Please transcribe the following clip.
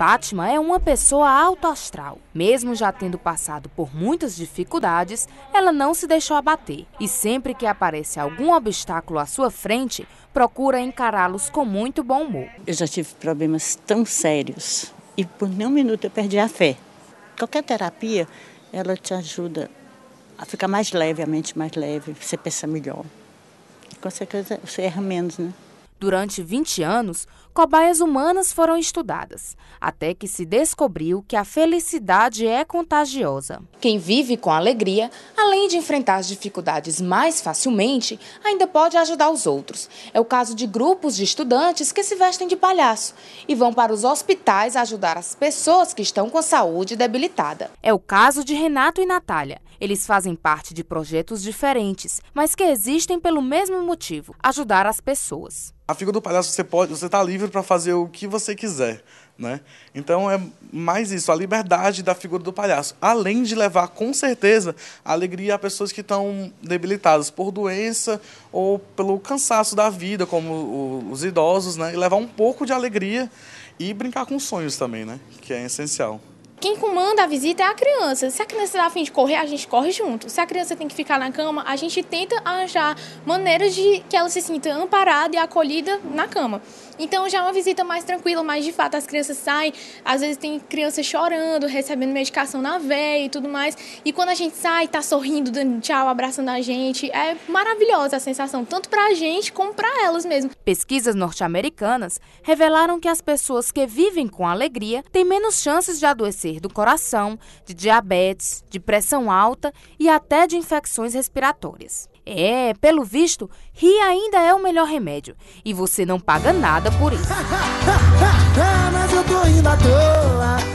Fátima é uma pessoa alto astral. Mesmo já tendo passado por muitas dificuldades, ela não se deixou abater e sempre que aparece algum obstáculo à sua frente, procura encará-los com muito bom humor. Eu já tive problemas tão sérios e por nenhum minuto eu perdi a fé. Qualquer terapia, ela te ajuda a ficar mais leve, a mente mais leve, você pensa melhor. Com certeza você erra menos, né? Durante 20 anos, cobaias humanas foram estudadas, até que se descobriu que a felicidade é contagiosa. Quem vive com alegria, além de enfrentar as dificuldades mais facilmente, ainda pode ajudar os outros. É o caso de grupos de estudantes que se vestem de palhaço e vão para os hospitais ajudar as pessoas que estão com saúde debilitada. É o caso de Renato e Natália. Eles fazem parte de projetos diferentes, mas que existem pelo mesmo motivo: ajudar as pessoas. A figura do palhaço você pode, você está livre para fazer o que você quiser, né? Então é mais isso, a liberdade da figura do palhaço, além de levar com certeza a alegria a pessoas que estão debilitadas por doença ou pelo cansaço da vida, como os idosos, né? E levar um pouco de alegria e brincar com sonhos também, né? Que é essencial quem comanda a visita é a criança. Se a criança está afim de correr, a gente corre junto. Se a criança tem que ficar na cama, a gente tenta arranjar maneiras de que ela se sinta amparada e acolhida na cama. Então já é uma visita mais tranquila, mas de fato as crianças saem, às vezes tem crianças chorando, recebendo medicação na veia e tudo mais. E quando a gente sai, tá sorrindo, dando tchau, abraçando a gente, é maravilhosa a sensação, tanto pra gente como pra elas mesmo. Pesquisas norte-americanas revelaram que as pessoas que vivem com alegria têm menos chances de adoecer do coração, de diabetes, de pressão alta e até de infecções respiratórias. É, pelo visto, rir ainda é o melhor remédio e você não paga nada por isso. Mas eu tô indo à toa.